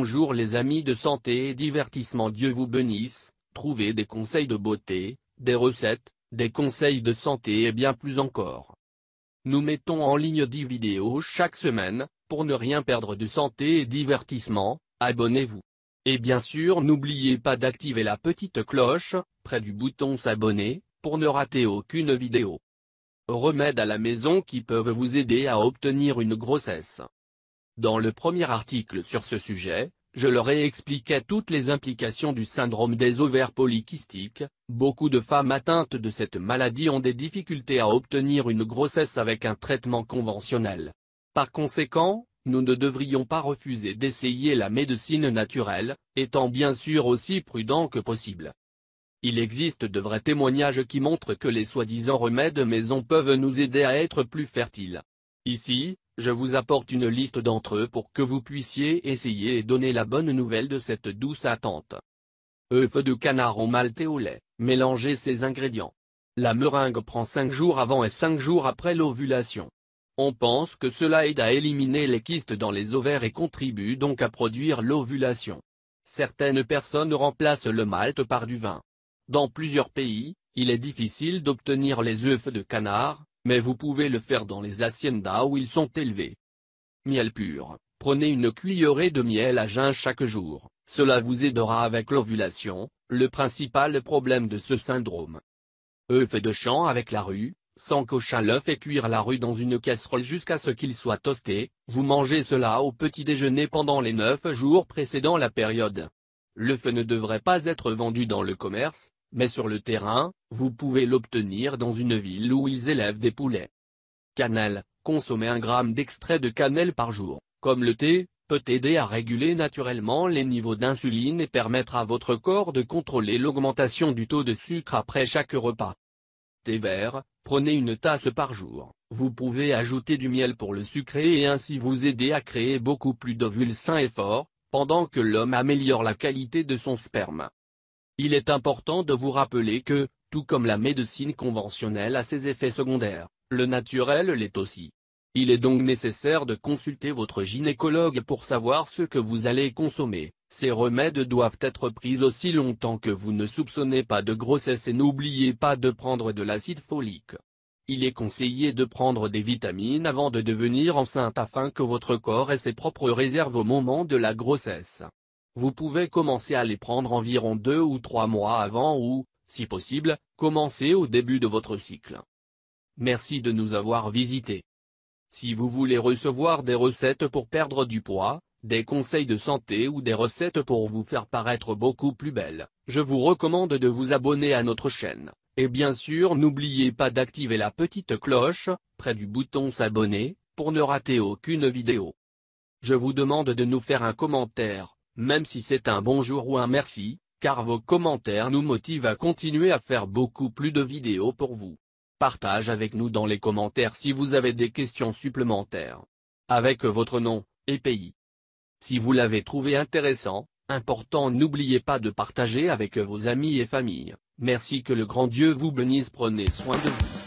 Bonjour les amis de santé et divertissement Dieu vous bénisse, trouvez des conseils de beauté, des recettes, des conseils de santé et bien plus encore. Nous mettons en ligne 10 vidéos chaque semaine, pour ne rien perdre de santé et divertissement, abonnez-vous. Et bien sûr n'oubliez pas d'activer la petite cloche, près du bouton s'abonner, pour ne rater aucune vidéo. Remèdes à la maison qui peuvent vous aider à obtenir une grossesse. Dans le premier article sur ce sujet, je leur ai expliqué toutes les implications du syndrome des ovaires polykystiques, beaucoup de femmes atteintes de cette maladie ont des difficultés à obtenir une grossesse avec un traitement conventionnel. Par conséquent, nous ne devrions pas refuser d'essayer la médecine naturelle, étant bien sûr aussi prudent que possible. Il existe de vrais témoignages qui montrent que les soi-disant remèdes maison peuvent nous aider à être plus fertiles. Ici, je vous apporte une liste d'entre eux pour que vous puissiez essayer et donner la bonne nouvelle de cette douce attente. œufs de canard au et au lait, mélangez ces ingrédients. La meringue prend 5 jours avant et 5 jours après l'ovulation. On pense que cela aide à éliminer les kystes dans les ovaires et contribue donc à produire l'ovulation. Certaines personnes remplacent le malt par du vin. Dans plusieurs pays, il est difficile d'obtenir les œufs de canard, mais vous pouvez le faire dans les haciendas où ils sont élevés. Miel pur, prenez une cuillerée de miel à jeun chaque jour, cela vous aidera avec l'ovulation, le principal problème de ce syndrome. œuf de champ avec la rue, sans cocher l'œuf et cuire la rue dans une casserole jusqu'à ce qu'il soit toasté, vous mangez cela au petit déjeuner pendant les 9 jours précédant la période. L'œuf ne devrait pas être vendu dans le commerce, mais sur le terrain, vous pouvez l'obtenir dans une ville où ils élèvent des poulets. Cannelle, consommer un gramme d'extrait de cannelle par jour, comme le thé, peut aider à réguler naturellement les niveaux d'insuline et permettre à votre corps de contrôler l'augmentation du taux de sucre après chaque repas. Thé vert, prenez une tasse par jour. Vous pouvez ajouter du miel pour le sucrer et ainsi vous aider à créer beaucoup plus d'ovules sains et forts, pendant que l'homme améliore la qualité de son sperme. Il est important de vous rappeler que, tout comme la médecine conventionnelle a ses effets secondaires, le naturel l'est aussi. Il est donc nécessaire de consulter votre gynécologue pour savoir ce que vous allez consommer. Ces remèdes doivent être pris aussi longtemps que vous ne soupçonnez pas de grossesse et n'oubliez pas de prendre de l'acide folique. Il est conseillé de prendre des vitamines avant de devenir enceinte afin que votre corps ait ses propres réserves au moment de la grossesse. Vous pouvez commencer à les prendre environ deux ou trois mois avant ou, si possible, commencer au début de votre cycle. Merci de nous avoir visités. Si vous voulez recevoir des recettes pour perdre du poids, des conseils de santé ou des recettes pour vous faire paraître beaucoup plus belle, je vous recommande de vous abonner à notre chaîne. Et bien sûr n'oubliez pas d'activer la petite cloche, près du bouton s'abonner, pour ne rater aucune vidéo. Je vous demande de nous faire un commentaire, même si c'est un bonjour ou un merci, car vos commentaires nous motivent à continuer à faire beaucoup plus de vidéos pour vous. Partage avec nous dans les commentaires si vous avez des questions supplémentaires. Avec votre nom, et pays. Si vous l'avez trouvé intéressant, important n'oubliez pas de partager avec vos amis et famille. Merci que le grand Dieu vous bénisse prenez soin de vous.